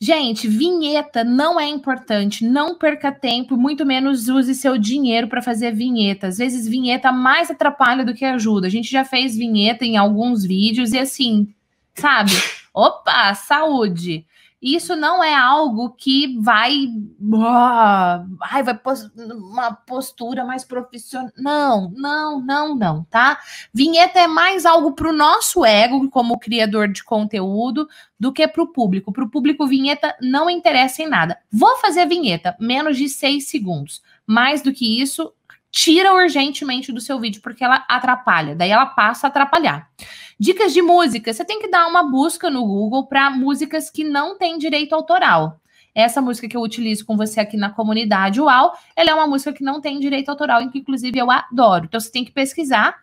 Gente, vinheta não é importante, não perca tempo, muito menos use seu dinheiro para fazer vinheta. Às vezes vinheta mais atrapalha do que ajuda. A gente já fez vinheta em alguns vídeos e assim, sabe? Opa, saúde. Isso não é algo que vai, ah, ai, vai post, uma postura mais profissional. Não, não, não, não, tá? Vinheta é mais algo para o nosso ego, como criador de conteúdo, do que para o público. Para o público, vinheta não interessa em nada. Vou fazer vinheta, menos de seis segundos. Mais do que isso, tira urgentemente do seu vídeo, porque ela atrapalha. Daí ela passa a atrapalhar. Dicas de música. Você tem que dar uma busca no Google para músicas que não têm direito autoral. Essa música que eu utilizo com você aqui na comunidade UAU, ela é uma música que não tem direito autoral e que, inclusive, eu adoro. Então, você tem que pesquisar,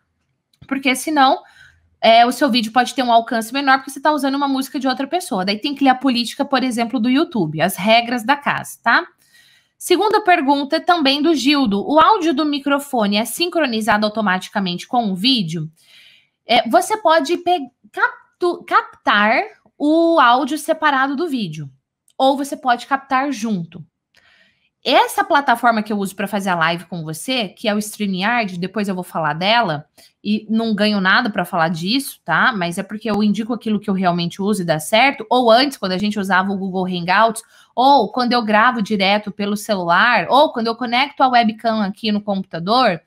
porque senão é, o seu vídeo pode ter um alcance menor porque você está usando uma música de outra pessoa. Daí tem que ler a política, por exemplo, do YouTube, as regras da casa, tá? Segunda pergunta é também do Gildo. O áudio do microfone é sincronizado automaticamente com o vídeo? É, você pode captu, captar o áudio separado do vídeo, ou você pode captar junto. Essa plataforma que eu uso para fazer a live com você, que é o StreamYard, depois eu vou falar dela, e não ganho nada para falar disso, tá? Mas é porque eu indico aquilo que eu realmente uso e dá certo, ou antes, quando a gente usava o Google Hangouts, ou quando eu gravo direto pelo celular, ou quando eu conecto a webcam aqui no computador,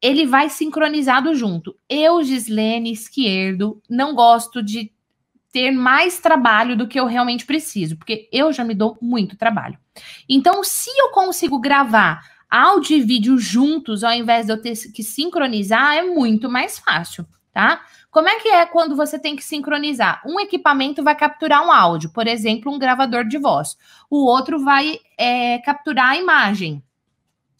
ele vai sincronizado junto. Eu, Gislene Esquerdo, não gosto de ter mais trabalho do que eu realmente preciso, porque eu já me dou muito trabalho. Então, se eu consigo gravar áudio e vídeo juntos, ao invés de eu ter que sincronizar, é muito mais fácil, tá? Como é que é quando você tem que sincronizar? Um equipamento vai capturar um áudio, por exemplo, um gravador de voz. O outro vai é, capturar a imagem.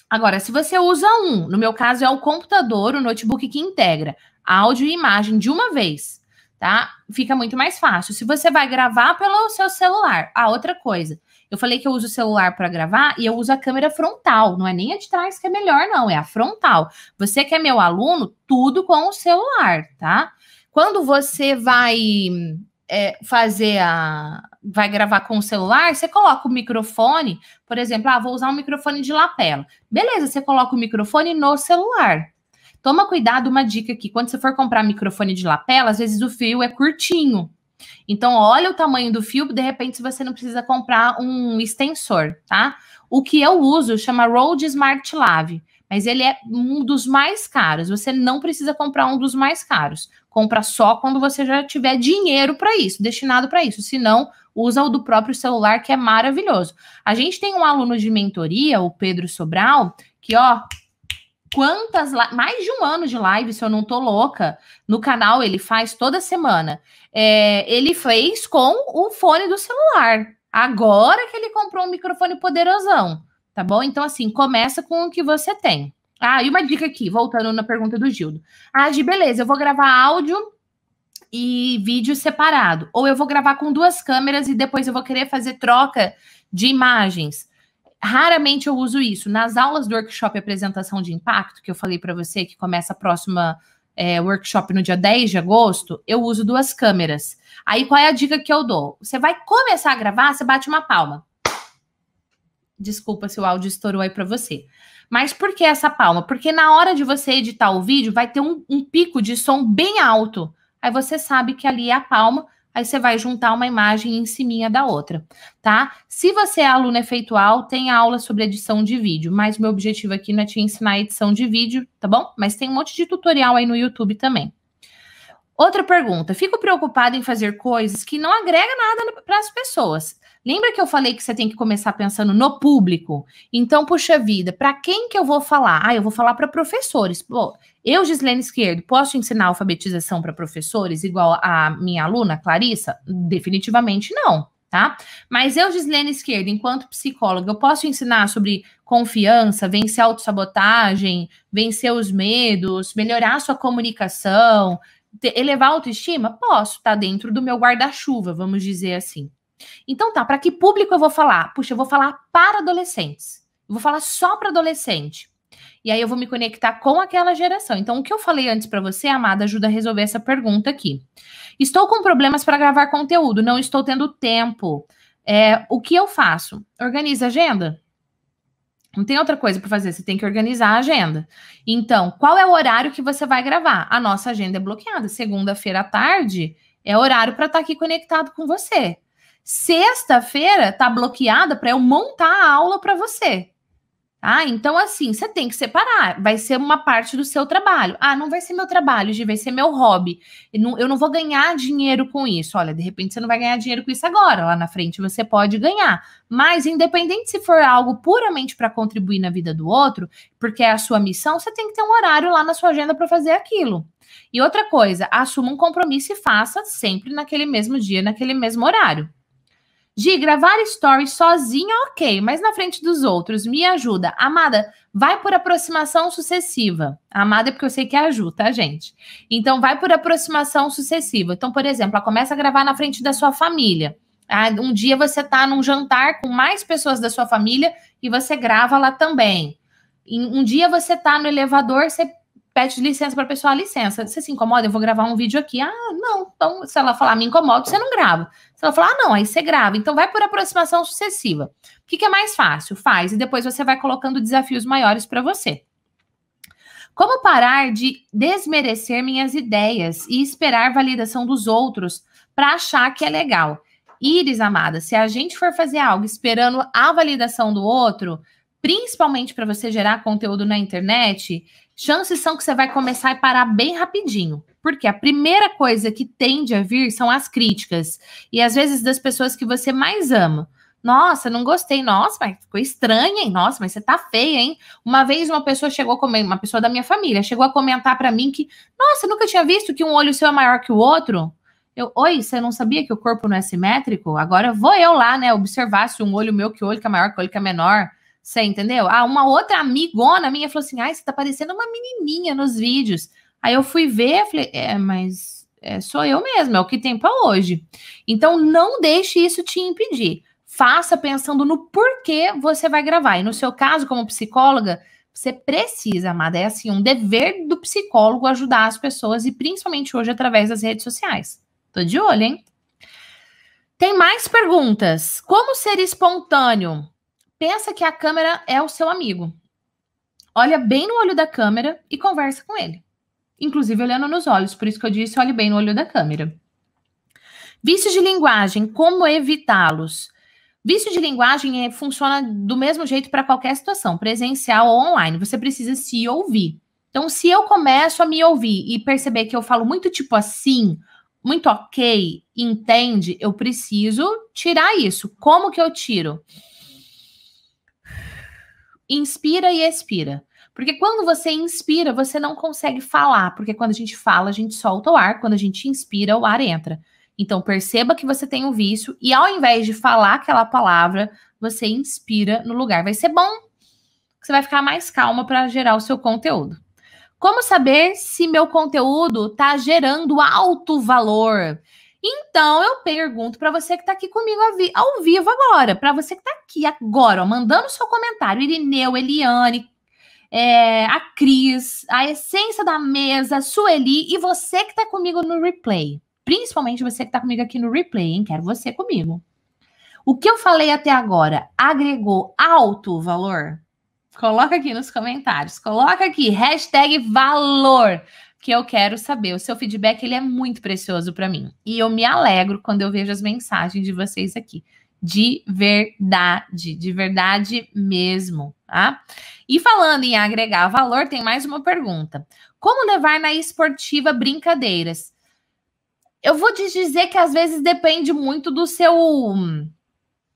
Agora, se você usa um, no meu caso é o computador, o notebook que integra áudio e imagem de uma vez, tá? Fica muito mais fácil. Se você vai gravar pelo seu celular. Ah, outra coisa. Eu falei que eu uso o celular para gravar e eu uso a câmera frontal. Não é nem a de trás que é melhor, não. É a frontal. Você que é meu aluno, tudo com o celular, tá? Quando você vai é, fazer a. Vai gravar com o celular, você coloca o microfone, por exemplo, ah, vou usar um microfone de lapela. Beleza, você coloca o microfone no celular. Toma cuidado, uma dica aqui. Quando você for comprar microfone de lapela, às vezes o fio é curtinho. Então, olha o tamanho do fio, de repente você não precisa comprar um extensor, tá? O que eu uso chama Rode Smart Lave, mas ele é um dos mais caros. Você não precisa comprar um dos mais caros. Compra só quando você já tiver dinheiro para isso, destinado para isso. Se não, usa o do próprio celular, que é maravilhoso. A gente tem um aluno de mentoria, o Pedro Sobral, que ó, quantas mais de um ano de live, se eu não tô louca, no canal ele faz toda semana. É, ele fez com o fone do celular. Agora que ele comprou um microfone poderosão, tá bom? Então assim, começa com o que você tem. Ah, e uma dica aqui, voltando na pergunta do Gildo. Ah, de beleza, eu vou gravar áudio e vídeo separado, ou eu vou gravar com duas câmeras e depois eu vou querer fazer troca de imagens. Raramente eu uso isso. Nas aulas do workshop apresentação de impacto, que eu falei para você, que começa a próxima é, workshop no dia 10 de agosto, eu uso duas câmeras. Aí qual é a dica que eu dou? Você vai começar a gravar, você bate uma palma. Desculpa se o áudio estourou aí para você. Mas por que essa palma? Porque na hora de você editar o vídeo, vai ter um, um pico de som bem alto. Aí você sabe que ali é a palma, Aí você vai juntar uma imagem em cima da outra, tá? Se você é aluno efeitual, tem aula sobre edição de vídeo, mas meu objetivo aqui não é te ensinar edição de vídeo, tá bom? Mas tem um monte de tutorial aí no YouTube também. Outra pergunta: fico preocupada em fazer coisas que não agrega nada para as pessoas. Lembra que eu falei que você tem que começar pensando no público? Então, puxa vida, para quem que eu vou falar? Ah, eu vou falar para professores. Pô, eu, Gislene Esquerdo, posso ensinar alfabetização para professores igual a minha aluna Clarissa? Definitivamente não. Tá? Mas eu, Gislene Esquerda, enquanto psicóloga, eu posso ensinar sobre confiança, vencer a autossabotagem, vencer os medos, melhorar a sua comunicação, elevar a autoestima? Posso, tá dentro do meu guarda-chuva, vamos dizer assim, então tá, para que público eu vou falar? Puxa, eu vou falar para adolescentes. Eu vou falar só para adolescente. E aí eu vou me conectar com aquela geração. Então o que eu falei antes para você, amada, ajuda a resolver essa pergunta aqui. Estou com problemas para gravar conteúdo, não estou tendo tempo. É, o que eu faço? Organiza a agenda. Não tem outra coisa para fazer, você tem que organizar a agenda. Então, qual é o horário que você vai gravar? A nossa agenda é bloqueada. Segunda-feira à tarde é horário para estar tá aqui conectado com você. Sexta-feira tá bloqueada para eu montar a aula para você. Ah, então assim, você tem que separar. Vai ser uma parte do seu trabalho. Ah, não vai ser meu trabalho, vai ser meu hobby. Eu não, eu não, vou ganhar dinheiro com isso. Olha, de repente você não vai ganhar dinheiro com isso agora. Lá na frente você pode ganhar. Mas, independente se for algo puramente para contribuir na vida do outro, porque é a sua missão, você tem que ter um horário lá na sua agenda para fazer aquilo. E outra coisa, assuma um compromisso e faça sempre naquele mesmo dia, naquele mesmo horário. Gi, gravar stories sozinha, ok, mas na frente dos outros, me ajuda. Amada, vai por aproximação sucessiva. Amada é porque eu sei que é a Ju, tá, gente? Então, vai por aproximação sucessiva. Então, por exemplo, ela começa a gravar na frente da sua família. Ah, um dia você tá num jantar com mais pessoas da sua família e você grava lá também. Um dia você tá no elevador, você pede licença para a pessoa, ah, licença, você se incomoda, eu vou gravar um vídeo aqui. Ah, não, então se ela falar me incomoda, você não grava. Então, não fala, ah, não, aí você grava. Então vai por aproximação sucessiva. O que, que é mais fácil? Faz, e depois você vai colocando desafios maiores para você. Como parar de desmerecer minhas ideias e esperar validação dos outros para achar que é legal? Iris, amada, se a gente for fazer algo esperando a validação do outro, principalmente para você gerar conteúdo na internet, chances são que você vai começar e parar bem rapidinho. Porque a primeira coisa que tende a vir são as críticas. E às vezes das pessoas que você mais ama. Nossa, não gostei. Nossa, mas ficou estranha, hein? Nossa, mas você tá feia, hein? Uma vez uma pessoa chegou, uma pessoa da minha família, chegou a comentar para mim que, nossa, nunca tinha visto que um olho seu é maior que o outro. Eu, oi, você não sabia que o corpo não é simétrico? Agora vou eu lá, né, observar se um olho meu que o olho que é maior que o olho que é menor. Você entendeu? Ah, uma outra amigona minha falou assim: ai, você tá parecendo uma menininha nos vídeos. Aí eu fui ver, falei, é, mas é, sou eu mesma, é o que tem para hoje. Então não deixe isso te impedir. Faça pensando no porquê você vai gravar. E no seu caso, como psicóloga, você precisa, amada. É assim, um dever do psicólogo ajudar as pessoas e principalmente hoje através das redes sociais. Tô de olho, hein? Tem mais perguntas. Como ser espontâneo? Pensa que a câmera é o seu amigo. Olha bem no olho da câmera e conversa com ele inclusive olhando nos olhos, por isso que eu disse olhe bem no olho da câmera. Vícios de linguagem, como evitá-los? Vício de linguagem eh, funciona do mesmo jeito para qualquer situação, presencial ou online. Você precisa se ouvir. Então, se eu começo a me ouvir e perceber que eu falo muito tipo assim, muito ok, entende, eu preciso tirar isso. Como que eu tiro? Inspira e expira. Porque quando você inspira, você não consegue falar, porque quando a gente fala, a gente solta o ar, quando a gente inspira, o ar entra. Então perceba que você tem um vício e ao invés de falar aquela palavra, você inspira no lugar. Vai ser bom. Você vai ficar mais calma para gerar o seu conteúdo. Como saber se meu conteúdo está gerando alto valor? Então eu pergunto para você que está aqui comigo ao vivo agora, para você que está aqui agora, ó, mandando seu comentário, Irineu, Eliane, é, a Cris, a essência da mesa, a Sueli e você que está comigo no replay. Principalmente você que está comigo aqui no replay, hein? Quero você comigo. O que eu falei até agora agregou alto valor? Coloca aqui nos comentários. Coloca aqui, hashtag valor, que eu quero saber. O seu feedback ele é muito precioso para mim. E eu me alegro quando eu vejo as mensagens de vocês aqui de verdade, de verdade mesmo, tá? E falando em agregar valor, tem mais uma pergunta. Como levar na esportiva brincadeiras? Eu vou te dizer que às vezes depende muito do seu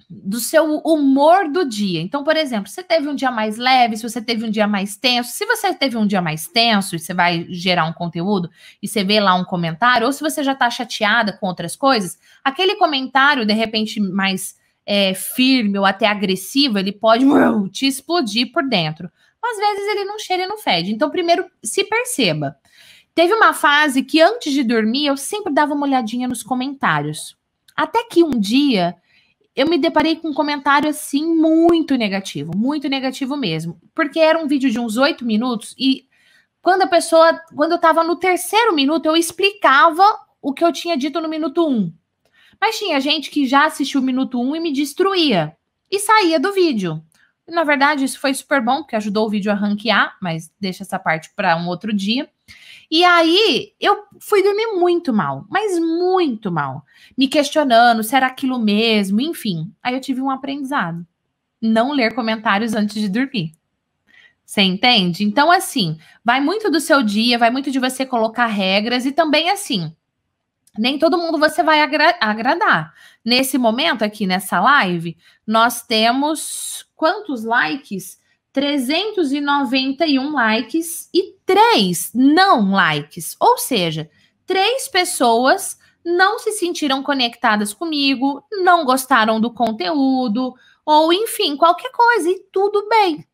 do seu humor do dia. Então, por exemplo, você teve um dia mais leve, se você teve um dia mais tenso, se você teve um dia mais tenso e você vai gerar um conteúdo e você vê lá um comentário, ou se você já está chateada com outras coisas, aquele comentário, de repente, mais é, firme ou até agressivo, ele pode uau, te explodir por dentro. Mas, às vezes ele não cheira e não fede. Então, primeiro, se perceba. Teve uma fase que antes de dormir eu sempre dava uma olhadinha nos comentários. Até que um dia eu me deparei com um comentário assim muito negativo, muito negativo mesmo, porque era um vídeo de uns oito minutos e quando a pessoa, quando eu estava no terceiro minuto, eu explicava o que eu tinha dito no minuto um. Mas tinha gente que já assistiu o minuto um e me destruía e saía do vídeo na verdade, isso foi super bom, porque ajudou o vídeo a ranquear, mas deixa essa parte para um outro dia. E aí eu fui dormir muito mal, mas muito mal, me questionando se era aquilo mesmo, enfim. Aí eu tive um aprendizado: não ler comentários antes de dormir. Você entende? Então, assim, vai muito do seu dia, vai muito de você colocar regras e também, assim, nem todo mundo você vai agra agradar. Nesse momento aqui, nessa live, nós temos Quantos likes? 391 likes e 3 não likes. Ou seja, três pessoas não se sentiram conectadas comigo, não gostaram do conteúdo, ou enfim, qualquer coisa, e tudo bem.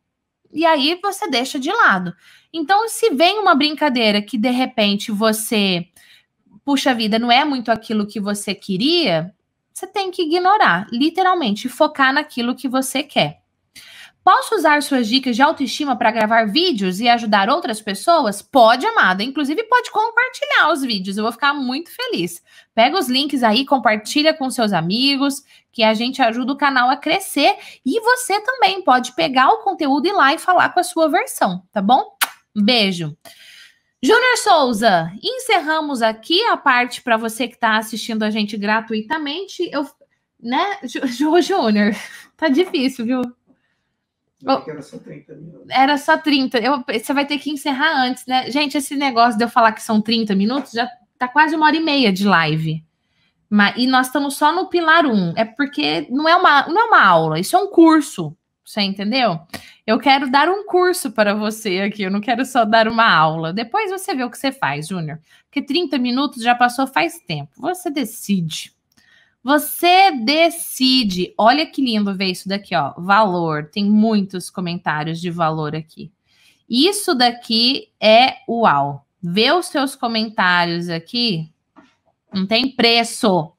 E aí você deixa de lado. Então, se vem uma brincadeira que de repente você, puxa vida, não é muito aquilo que você queria, você tem que ignorar, literalmente, focar naquilo que você quer. Posso usar suas dicas de autoestima para gravar vídeos e ajudar outras pessoas? Pode, amada. Inclusive, pode compartilhar os vídeos. Eu vou ficar muito feliz. Pega os links aí, compartilha com seus amigos, que a gente ajuda o canal a crescer. E você também pode pegar o conteúdo e ir lá e falar com a sua versão, tá bom? Beijo. Júnior Souza, encerramos aqui a parte para você que está assistindo a gente gratuitamente. Eu, né, Júnior, tá difícil, viu? Porque era só 30 minutos. Era só 30. Eu, você vai ter que encerrar antes, né? Gente, esse negócio de eu falar que são 30 minutos já tá quase uma hora e meia de live. Mas, e nós estamos só no pilar 1. É porque não é, uma, não é uma aula, isso é um curso. Você entendeu? Eu quero dar um curso para você aqui, eu não quero só dar uma aula. Depois você vê o que você faz, Júnior. Porque 30 minutos já passou faz tempo. Você decide. Você decide. Olha que lindo ver isso daqui, ó. Valor. Tem muitos comentários de valor aqui. Isso daqui é uau. Ver os seus comentários aqui não tem preço.